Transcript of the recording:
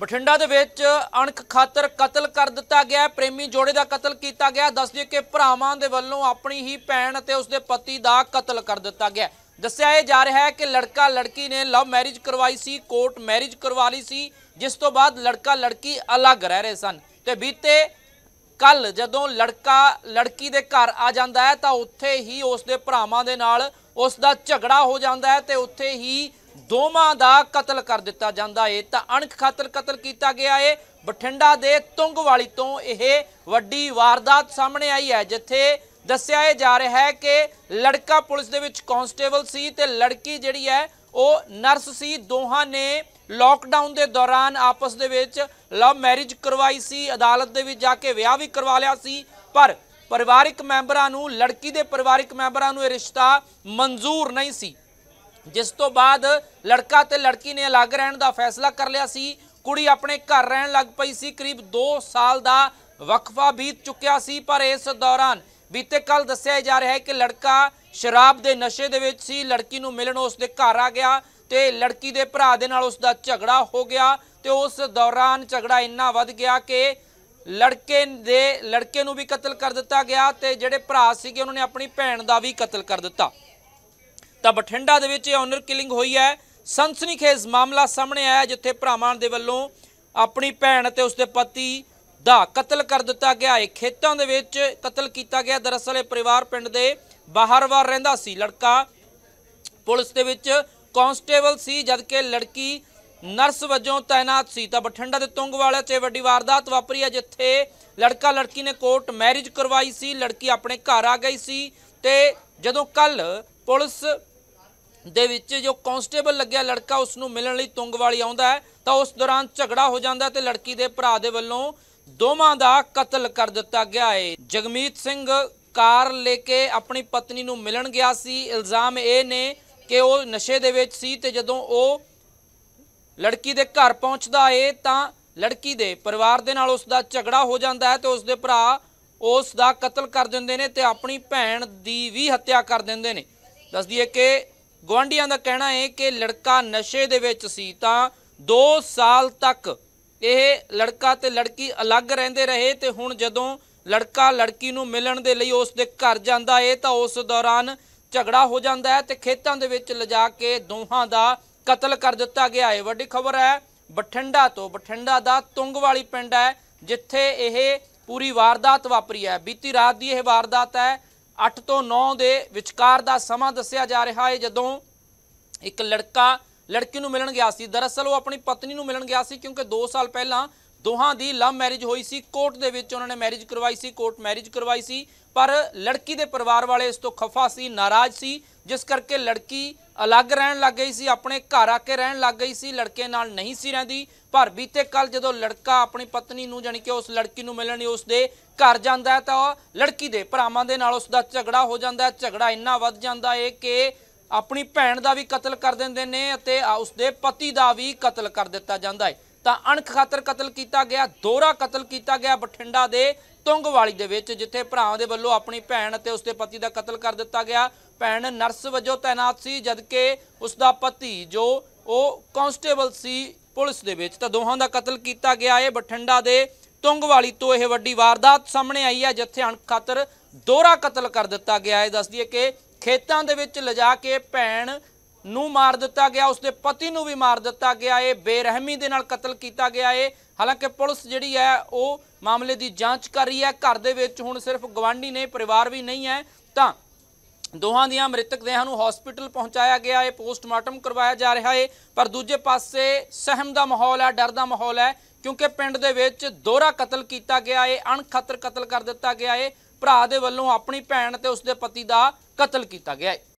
ਬਠਿੰਡਾ ਦੇ ਵਿੱਚ ਅਣਖ ਖਾਤਰ ਕਤਲ ਕਰ ਦਿੱਤਾ ਗਿਆ ਪ੍ਰੇਮੀ ਜੋੜੇ ਦਾ ਕਤਲ ਕੀਤਾ ਗਿਆ ਦੱਸ ਦਿਓ ਕਿ ਭਰਾਵਾਂ ਦੇ ਵੱਲੋਂ ਆਪਣੀ ਹੀ ਭੈਣ ਅਤੇ ਉਸਦੇ ਪਤੀ ਦਾ ਕਤਲ ਕਰ ਦਿੱਤਾ ਗਿਆ ਦੱਸਿਆ ਇਹ ਜਾ ਰਿਹਾ ਹੈ ਕਿ ਲੜਕਾ ਲੜਕੀ ਨੇ ਲਵ ਮੈਰਿਜ ਕਰਵਾਈ ਸੀ ਕੋਰਟ ਮੈਰਿਜ ਕਰਵਾ ਲਈ ਸੀ ਜਿਸ ਤੋਂ ਬਾਅਦ ਲੜਕਾ ਲੜਕੀ ਅਲੱਗ ਰਹਿ ਰਹੇ ਸਨ ਤੇ ਬੀਤੇ ਕੱਲ ਜਦੋਂ ਲੜਕਾ ਲੜਕੀ ਦੇ ਘਰ ਆ ਜਾਂਦਾ ਹੈ ਤਾਂ ਉੱਥੇ ਹੀ ਉਸਦੇ ਭਰਾਵਾਂ ਦੇ ਨਾਲ ਉਸ ਦਾ ਝਗੜਾ ਹੋ ਜਾਂਦਾ ਹੈ ਤੇ ਉੱਥੇ ਹੀ ਦੋਵਾਂ ਦਾ ਕਤਲ ਕਰ ਦਿੱਤਾ ਜਾਂਦਾ ਏ ਤਾਂ ਅਣਖ ਖਾਤਰ ਕਤਲ ਕੀਤਾ ਗਿਆ ਏ ਬਠਿੰਡਾ ਦੇ ਤੁੰਗ ਵਾਲੀ ਤੋਂ ਇਹ ਵੱਡੀ ਵਾਰਦਾਤ ਸਾਹਮਣੇ ਆਈ ਹੈ ਜਿੱਥੇ ਦੱਸਿਆ ਜਾ ਰਿਹਾ ਹੈ ਕਿ ਲੜਕਾ ਪੁਲਿਸ ਦੇ ਵਿੱਚ ਕਾਂਸਟੇਬਲ ਸੀ ਤੇ ਲੜਕੀ ਜਿਹੜੀ ਹੈ ਉਹ ਨਰਸ ਸੀ ਦੋਹਾਂ ਨੇ ਲਾਕਡਾਊਨ ਦੇ ਦੌਰਾਨ ਆਪਸ ਦੇ ਵਿੱਚ ਲਵ ਮੈਰਿਜ ਕਰਵਾਈ ਸੀ ਅਦਾਲਤ ਦੇ ਵਿੱਚ ਜਾ ਕੇ ਵਿਆਹ ਵੀ ਕਰਵਾ ਲਿਆ ਸੀ ਪਰ ਪਰਿਵਾਰਿਕ ਮੈਂਬਰਾਂ ਨੂੰ ਲੜਕੀ ਦੇ ਪਰਿਵਾਰਿਕ ਮੈਂਬਰਾਂ ਨੂੰ ਇਹ ਰਿਸ਼ਤਾ ਮਨਜ਼ੂਰ ਨਹੀਂ ਸੀ ਜਿਸ ਤੋਂ ਬਾਅਦ ਲੜਕਾ ਤੇ ਲੜਕੀ ਨੇ ਅਲੱਗ ਰਹਿਣ ਦਾ ਫੈਸਲਾ ਕਰ ਲਿਆ ਸੀ ਕੁੜੀ ਆਪਣੇ ਘਰ ਰਹਿਣ ਲੱਗ ਪਈ ਸੀ ਕਰੀਬ 2 ਸਾਲ ਦਾ ਵਕਫਾ ਬੀਤ ਚੁੱਕਿਆ ਸੀ ਪਰ ਇਸ ਦੌਰਾਨ ਬੀਤੇ ਕੱਲ ਦੱਸਿਆ ਜਾ ਰਿਹਾ ਹੈ ਕਿ ਲੜਕਾ ਸ਼ਰਾਬ ਦੇ ਨਸ਼ੇ ਦੇ ਵਿੱਚ ਸੀ ਲੜਕੀ ਨੂੰ ਮਿਲਣ ਉਸ ਦੇ ਘਰ ਆ ਗਿਆ ਤੇ ਲੜਕੀ ਦੇ ਭਰਾ ਦੇ ਨਾਲ ਉਸ ਦਾ ਝਗੜਾ ਹੋ ਗਿਆ ਤੇ ਉਸ ਦੌਰਾਨ ਝਗੜਾ ਇੰਨਾ ਵੱਧ ਗਿਆ ਕਿ ਲੜਕੇ ਦੇ ਲੜਕੇ ਨੂੰ ਵੀ ਕਤਲ ਕਰ ਦਿੱਤਾ ਗਿਆ ਤੇ ਜਿਹੜੇ ਭਰਾ ਸੀਗੇ ਉਹਨਾਂ ਨੇ ਆਪਣੀ ਭੈਣ ਦਾ ਵੀ ਕਤਲ ਕਰ ਦਿੱਤਾ ਤਾਂ ਬਠਿੰਡਾ ਦੇ ਵਿੱਚ ਆਨਰ ਕਿਲਿੰਗ ਹੋਈ ਹੈ ਸਨਸਨੀਖੇਜ਼ ਮਾਮਲਾ ਸਾਹਮਣੇ ਆਇਆ ਜਿੱਥੇ ਭਰਾਵਾਂ ਦੇ ਵੱਲੋਂ ਆਪਣੀ ਭੈਣ ਅਤੇ ਉਸਦੇ ਪਤੀ ਦਾ ਕਤਲ ਕਰ ਦਿੱਤਾ ਗਿਆ ਹੈ ਖੇਤਾਂ ਦੇ ਵਿੱਚ ਕਤਲ ਕੀਤਾ ਗਿਆ ਦਰਅਸਲ ਇਹ ਪਰਿਵਾਰ ਪਿੰਡ ਦੇ ਬਾਹਰਵਾਰ ਰਹਿੰਦਾ ਸੀ ਲੜਕਾ ਪੁਲਿਸ ਦੇ ਵਿੱਚ ਕਾਂਸਟੇਬਲ ਸੀ ਜਦਕਿ ਲੜਕੀ ਨਰਸ ਵਜੋਂ ਤਾਇਨਾਤ ਸੀ ਤਾਂ ਬਠਿੰਡਾ ਦੇ ਤੁੰਗ ਵਾਲੇ 'ਚ ਵੱਡੀ ਵਾਰਦਾਤ ਵਾਪਰੀ ਹੈ ਜਿੱਥੇ ਲੜਕਾ ਲੜਕੀ ਨੇ ਕੋਰਟ ਮੈਰਿਜ ਕਰਵਾਈ ਸੀ ਲੜਕੀ ਆਪਣੇ ਘਰ ਆ ਗਈ ਸੀ ਤੇ ਜਦੋਂ ਕੱਲ ਪੁਲਿਸ ਦੇ ਵਿੱਚ ਜੋ ਕਾਂਸਟੇਬਲ ਲੱਗਿਆ ਲੜਕਾ ਉਸ ਨੂੰ ਮਿਲਣ ਲਈ ਤੁੰਗਵਾਲੀ ਆਉਂਦਾ ਹੈ ਤਾਂ ਉਸ ਦੌਰਾਨ ਝਗੜਾ ਹੋ ਜਾਂਦਾ ਤੇ ਲੜਕੀ ਦੇ ਭਰਾ ਦੇ ਵੱਲੋਂ ਦੋਵਾਂ ਦਾ ਕਤਲ ਕਰ ਦਿੱਤਾ ਗਿਆ ਹੈ ਜਗਮੀਤ ਸਿੰਘ ਕਾਰ ਲੈ ਕੇ ਆਪਣੀ ਪਤਨੀ ਨੂੰ ਮਿਲਣ ਗਿਆ ਸੀ ਇਲਜ਼ਾਮ ਇਹ ਨੇ ਕਿ ਉਹ ਨਸ਼ੇ ਦੇ ਵਿੱਚ ਸੀ ਤੇ ਜਦੋਂ ਉਹ ਲੜਕੀ ਦੇ ਘਰ ਪਹੁੰਚਦਾ ਏ ਤਾਂ ਲੜਕੀ ਦੇ ਪਰਿਵਾਰ ਦੇ ਨਾਲ ਉਸ ਦਾ ਝਗੜਾ ਹੋ ਜਾਂਦਾ ਹੈ ਤੇ ਉਸ ਦੇ ਭਰਾ ਉਸ ਦਾ ਕਤਲ ਕਰ ਦਿੰਦੇ ਨੇ ਤੇ ਆਪਣੀ ਭੈਣ ਦੀ ਵੀ ਹੱਤਿਆ ਕਰ ਦਿੰਦੇ ਨੇ ਦੱਸਦੀ ਹੈ ਕਿ ਗਵਾਂਡੀਆਂ ਦਾ ਕਹਿਣਾ ਹੈ ਕਿ ਲੜਕਾ ਨਸ਼ੇ ਦੇ ਵਿੱਚ ਸੀ ਤਾਂ 2 ਸਾਲ ਤੱਕ ਇਹ ਲੜਕਾ ਤੇ ਲੜਕੀ ਅਲੱਗ ਰਹਿੰਦੇ ਰਹੇ ਤੇ ਹੁਣ ਜਦੋਂ ਲੜਕਾ ਲੜਕੀ ਨੂੰ ਮਿਲਣ ਦੇ ਲਈ ਉਸ ਦੇ ਘਰ ਜਾਂਦਾ ਹੈ ਤਾਂ ਉਸ ਦੌਰਾਨ ਝਗੜਾ ਹੋ ਜਾਂਦਾ ਹੈ ਤੇ ਖੇਤਾਂ ਦੇ ਵਿੱਚ ਲਿਜਾ ਕੇ ਦੋਹਾਂ ਦਾ ਕਤਲ ਕਰ ਦਿੱਤਾ ਗਿਆ ਹੈ ਵੱਡੀ ਖਬਰ ਹੈ ਬਠਿੰਡਾ ਤੋਂ ਬਠਿੰਡਾ ਦਾ ਤੁੰਗ ਵਾਲੀ ਪਿੰਡ ਹੈ ਜਿੱਥੇ ਇਹ ਪੂਰੀ ਵਾਰਦਾਤ ਵਾਪਰੀ ਹੈ ਬੀਤੀ ਰਾਤ ਦੀ ਇਹ ਵਾਰਦਾਤ ਹੈ 8 ਤੋਂ 9 ਦੇ ਵਿਚਕਾਰ ਦਾ ਸਮਾਂ ਦੱਸਿਆ ਜਾ ਰਿਹਾ ਹੈ ਜਦੋਂ ਇੱਕ ਲੜਕਾ ਲੜਕੀ ਨੂੰ ਮਿਲਣ ਗਿਆ ਸੀ ਦਰਅਸਲ ਉਹ ਆਪਣੀ ਪਤਨੀ ਨੂੰ ਮਿਲਣ ਗਿਆ ਸੀ ਕਿਉਂਕਿ 2 ਸਾਲ ਪਹਿਲਾਂ ਦੋਹਾਂ ਦੀ ਲਵ ਮੈਰਿਜ ਹੋਈ ਸੀ ਕੋਰਟ ਦੇ ਵਿੱਚ ਉਹਨਾਂ ਨੇ ਮੈਰਿਜ ਕਰਵਾਈ ਸੀ ਕੋਰਟ ਮੈਰਿਜ ਕਰਵਾਈ ਸੀ ਪਰ ਲੜਕੀ ਦੇ ਪਰਿਵਾਰ ਵਾਲੇ ਇਸ ਤੋਂ ਖਫਾ ਸੀ ਨਾਰਾਜ਼ ਸੀ ਜਿਸ ਕਰਕੇ ਲੜਕੀ ਅਲੱਗ ਰਹਿਣ ਲੱਗ ਗਈ ਸੀ ਆਪਣੇ ਘਰ ਆ ਕੇ ਰਹਿਣ ਲੱਗ ਗਈ ਸੀ ਲੜਕੇ ਨਾਲ ਨਹੀਂ ਸੀ ਰਹਿੰਦੀ ਪਰ ਬੀਤੇ ਕੱਲ ਜਦੋਂ ਲੜਕਾ ਆਪਣੀ ਪਤਨੀ ਨੂੰ ਜਾਨੀ ਕਿ ਉਸ ਲੜਕੀ ਨੂੰ ਮਿਲਣ ਲਈ ਉਸ ਦੇ ਘਰ ਜਾਂਦਾ ਤਾਂ ਲੜਕੀ ਦੇ ਭਰਾਵਾਂ ਦੇ ਨਾਲ ਉਸ ਦਾ ਝਗੜਾ ਹੋ ਜਾਂਦਾ ਝਗੜਾ ਇੰਨਾ ਵੱਧ ਜਾਂਦਾ ਏ ਕਿ ਆਪਣੀ ਭੈਣ ਦਾ ਵੀ ਕਤਲ ਕਰ ਦਿੰਦੇ ਨੇ ਅਤੇ ਉਸ ਦੇ ਪਤੀ ਦਾ ਵੀ ਕਤਲ ਕਰ ਦਿੱਤਾ ਜਾਂਦਾ ਹੈ ਤਾਂ ਅਣਖ ਖਾਤਰ ਕਤਲ ਕੀਤਾ ਗਿਆ ਦੋਹਰਾ ਕਤਲ ਕੀਤਾ ਗਿਆ ਬਠਿੰਡਾ ਦੇ ਤੁੰਗਵਾਲੀ ਦੇ ਵਿੱਚ ਜਿੱਥੇ ਭਰਾਵਾਂ ਦੇ ਵੱਲੋਂ ਆਪਣੀ ਭੈਣ ਅਤੇ ਉਸਦੇ ਪਤੀ ਦਾ ਕਤਲ ਕਰ ਦਿੱਤਾ ਗਿਆ ਭੈਣ ਨਰਸ ਵਜੋਂ ਤਾਇਨਾਤ ਸੀ ਜਦਕਿ ਉਸ ਦਾ ਪਤੀ ਜੋ ਉਹ ਕਾਂਸਟੇਬਲ ਸੀ ਪੁਲਿਸ ਦੇ ਵਿੱਚ ਤਾਂ ਦੋਹਾਂ ਦਾ ਕਤਲ ਕੀਤਾ ਗਿਆ ਹੈ ਬਠਿੰਡਾ ਦੇ ਤੁੰਗਵਾਲੀ ਤੋਂ ਇਹ ਵੱਡੀ ਵਾਰਦਾਤ ਸਾਹਮਣੇ ਆਈ ਹੈ ਜਿੱਥੇ ਅਣਖ ਖਾਤਰ ਦੋਹਰਾ ਕਤਲ ਕਰ ਦਿੱਤਾ ਗਿਆ ਹੈ ਦੱਸਦੀ ਹੈ ਕਿ ਖੇਤਾਂ ਦੇ ਵਿੱਚ ਲਿਜਾ ਕੇ ਭੈਣ ਨੂੰ ਮਾਰ ਦਿੱਤਾ ਗਿਆ ਉਸਦੇ ਪਤੀ ਨੂੰ ਵੀ ਮਾਰ ਦਿੱਤਾ ਗਿਆ ਏ ਬੇਰਹਿਮੀ ਦੇ ਨਾਲ ਕਤਲ ਕੀਤਾ ਗਿਆ ਏ ਹਾਲਾਂਕਿ ਪੁਲਿਸ ਜਿਹੜੀ ਹੈ ਉਹ ਮਾਮਲੇ ਦੀ ਜਾਂਚ ਕਰ ਰਹੀ ਹੈ ਘਰ ਦੇ ਵਿੱਚ ਹੁਣ ਸਿਰਫ ਗਵਾਂਢੀ ਨੇ ਪਰਿਵਾਰ ਵੀ ਨਹੀਂ ਹੈ ਤਾਂ ਦੋਹਾਂ ਦੀਆਂ ਮ੍ਰਿਤਕ ਦੇਹਾਂ ਨੂੰ ਹਸਪੀਟਲ ਪਹੁੰਚਾਇਆ ਗਿਆ ਹੈ ਪੋਸਟਮਾਰਟਮ ਕਰਵਾਇਆ ਜਾ ਰਿਹਾ ਹੈ ਪਰ ਦੂਜੇ ਪਾਸੇ ਸਹਿਮ ਦਾ ਮਾਹੌਲ ਹੈ ਡਰ ਦਾ ਮਾਹੌਲ ਹੈ ਕਿਉਂਕਿ ਪਿੰਡ ਦੇ ਵਿੱਚ ਦੋਹਰਾ ਕਤਲ ਕੀਤਾ ਗਿਆ ਹੈ ਅਣਖਤਰ ਕਤਲ ਕਰ ਦਿੱਤਾ ਗਿਆ ਹੈ ਭਰਾ ਦੇ ਵੱਲੋਂ ਆਪਣੀ ਭੈਣ ਤੇ ਉਸਦੇ ਪਤੀ ਦਾ ਕਤਲ ਕੀਤਾ ਗਿਆ ਹੈ